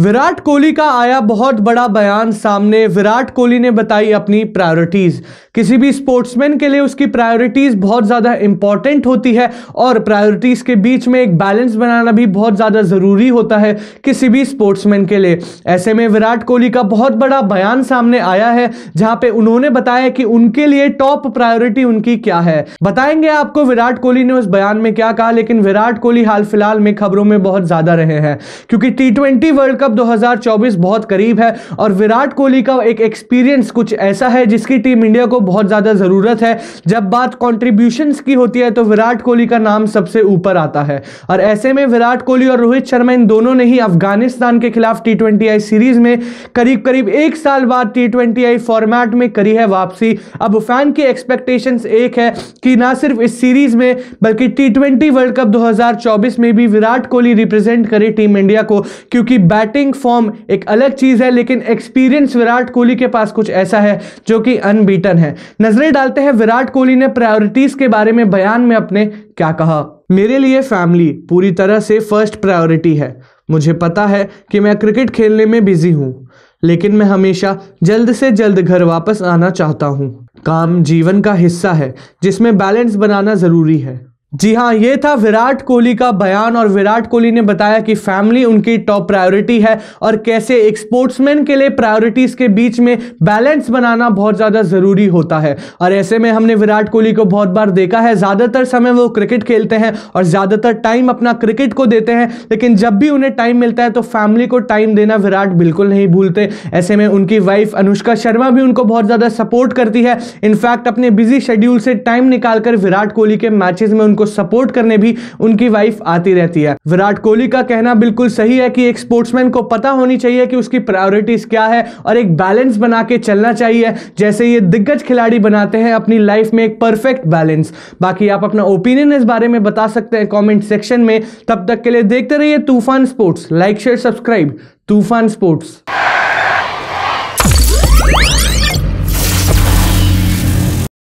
विराट कोहली का आया बहुत बड़ा बयान सामने विराट कोहली ने बताई अपनी प्रायोरिटीज़ किसी भी स्पोर्ट्समैन के लिए उसकी प्रायोरिटीज़ बहुत ज़्यादा इंपॉर्टेंट होती है और प्रायोरिटीज़ के बीच में एक बैलेंस बनाना भी बहुत ज़्यादा ज़रूरी होता है किसी भी स्पोर्ट्समैन के लिए ऐसे में विराट कोहली का बहुत बड़ा बयान सामने आया है जहाँ पर उन्होंने बताया कि उनके लिए टॉप प्रायोरिटी उनकी क्या है बताएंगे आपको विराट कोहली ने उस बयान में क्या कहा लेकिन विराट कोहली हाल फिलहाल में खबरों में बहुत ज़्यादा रहे हैं क्योंकि टी वर्ल्ड कप कप 2024 बहुत करीब है और विराट कोहली का एक एक्सपीरियंस कुछ ऐसा है जिसकी टीम इंडिया को बहुत ज़्यादा ज़रूरत है जब बात कॉन्ट्रीब्यूशंस की होती है तो विराट कोहली का नाम सबसे ऊपर आता है और ऐसे में विराट कोहली और रोहित शर्मा इन दोनों ने ही अफगानिस्तान के खिलाफ टी ट्वेंटी सीरीज में करीब करीब एक साल बाद टी ट्वेंटी फॉर्मेट में करी है वापसी अब फैन की एक्सपेक्टेशन एक है कि ना सिर्फ इस सीरीज में बल्कि टी वर्ल्ड कप 2024 में भी विराट कोहली रिप्रेजेंट करे टीम इंडिया को क्योंकि बैटिंग बैटिंग फॉर्म एक अलग चीज़ है लेकिन एक्सपीरियंस विराट कोहली के पास कुछ ऐसा है जो कि अनबीटन है नजरें डालते हैं विराट कोहली ने प्रायोरिटीज़ के बारे में बयान में अपने क्या कहा मेरे लिए फैमिली पूरी तरह से फर्स्ट प्रायोरिटी है मुझे पता है कि मैं क्रिकेट खेलने में बिजी हूँ लेकिन मैं हमेशा जल्द से जल्द घर वापस आना चाहता हूँ काम जीवन का हिस्सा है जिसमें बैलेंस बनाना ज़रूरी है जी हाँ ये था विराट कोहली का बयान और विराट कोहली ने बताया कि फैमिली उनकी टॉप प्रायोरिटी है और कैसे एक स्पोर्ट्समैन के लिए प्रायोरिटीज़ के बीच में बैलेंस बनाना बहुत ज़्यादा ज़रूरी होता है और ऐसे में हमने विराट कोहली को बहुत बार देखा है ज़्यादातर समय वो क्रिकेट खेलते हैं और ज़्यादातर टाइम अपना क्रिकेट को देते हैं लेकिन जब भी उन्हें टाइम मिलता है तो फैमिली को टाइम देना विराट बिल्कुल नहीं भूलते ऐसे में उनकी वाइफ अनुष्का शर्मा भी उनको बहुत ज़्यादा सपोर्ट करती है इनफैक्ट अपने बिजी शेड्यूल से टाइम निकालकर विराट कोहली के मैचेज़ में उनको सपोर्ट करने भी उनकी वाइफ आती रहती है विराट कोहली का कहना बिल्कुल सही है कि एक स्पोर्ट्समैन को पता होनी चाहिए कि उसकी प्रायोरिटीज क्या है और एक बैलेंस बना के चलना चाहिए जैसे ये दिग्गज खिलाड़ी बनाते हैं अपनी लाइफ में एक परफेक्ट बैलेंस बाकी आप अपना ओपिनियन इस बारे में बता सकते हैं कॉमेंट सेक्शन में तब तक के लिए देखते रहिए Toofan sports like share subscribe Toofan sports